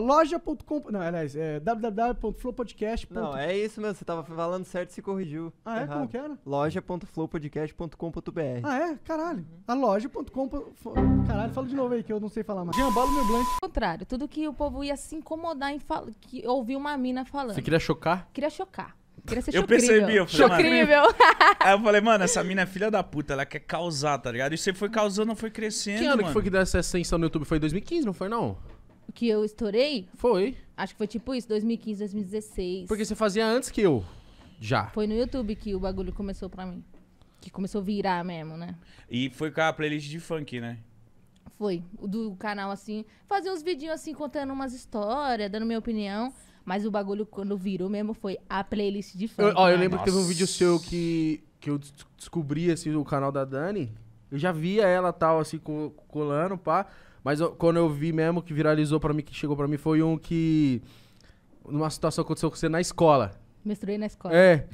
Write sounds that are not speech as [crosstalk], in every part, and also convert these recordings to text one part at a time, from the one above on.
Loja.com. Não, aliás, é www.flowpodcast.com Não, é isso mesmo. Você tava falando certo e se corrigiu. Ah, é? Errado. Como que era? Loja.flowpodcast.com.br. Ah, é? Caralho. A loja.com. Caralho, fala de novo aí que eu não sei falar mais. Jambalo meu blank. contrário, tudo que o povo ia se incomodar em fal... que ouvir uma mina falando. Você queria chocar? Queria chocar. Eu percebi, eu falei, Chocrível. [laughs] Aí eu falei, mano, essa [laughs] mina é filha da puta, ela quer causar, tá ligado? E você foi causando, foi crescendo. Que ano mano. que foi que deu essa ascensão no YouTube? Foi em 2015, não foi não? que eu estourei? Foi. Acho que foi tipo isso, 2015, 2016. Porque você fazia antes que eu, já. Foi no YouTube que o bagulho começou pra mim. Que começou a virar mesmo, né? E foi com a playlist de funk, né? Foi. O do canal, assim, fazer uns vidinhos, assim, contando umas histórias, dando minha opinião. Mas o bagulho, quando virou mesmo, foi a playlist de funk. Eu, ó, eu lembro Nossa. que teve um vídeo seu que, que eu descobri, assim, o canal da Dani. Eu já via ela, tal, assim, colando, pá. Mas eu, quando eu vi mesmo que viralizou pra mim, que chegou pra mim, foi um que. Uma situação aconteceu com você na escola. Menstruei na escola. É.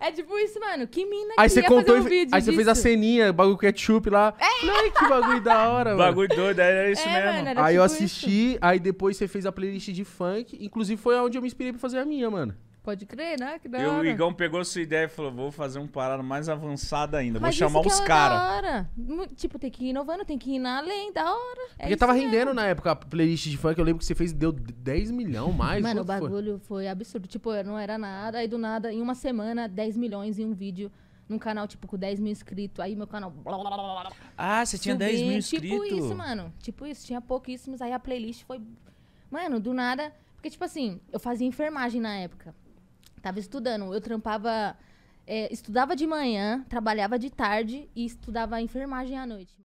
é tipo isso, mano. Que mina que Aí você contou um e, Aí você fez a ceninha, bagulho ketchup lá. É. que bagulho da hora, mano. Bagulho doido, era é, é isso é, mesmo. Mano, era aí tipo eu assisti, isso. aí depois você fez a playlist de funk. Inclusive foi onde eu me inspirei pra fazer a minha, mano. Pode crer, né? Que da eu, O Igão pegou sua ideia e falou: vou fazer um parado mais avançado ainda, Mas vou chamar é os caras. Tipo, tem que ir inovando, tem que ir na além, da hora. É Porque tava mesmo. rendendo na época a playlist de funk, eu lembro que você fez, deu 10 milhões mais. Mano, o bagulho foi? foi? absurdo. Tipo, não era nada, aí do nada, em uma semana, 10 milhões em um vídeo. Num canal, tipo, com 10 mil inscritos, aí meu canal. Blá, blá, blá, ah, você tinha 10 mil inscritos? Tipo isso, mano. Tipo isso, tinha pouquíssimos. Aí a playlist foi. Mano, do nada. Porque, tipo assim, eu fazia enfermagem na época. Tava estudando. Eu trampava. é, estudava de manhã, trabalhava de tarde e estudava enfermagem à noite.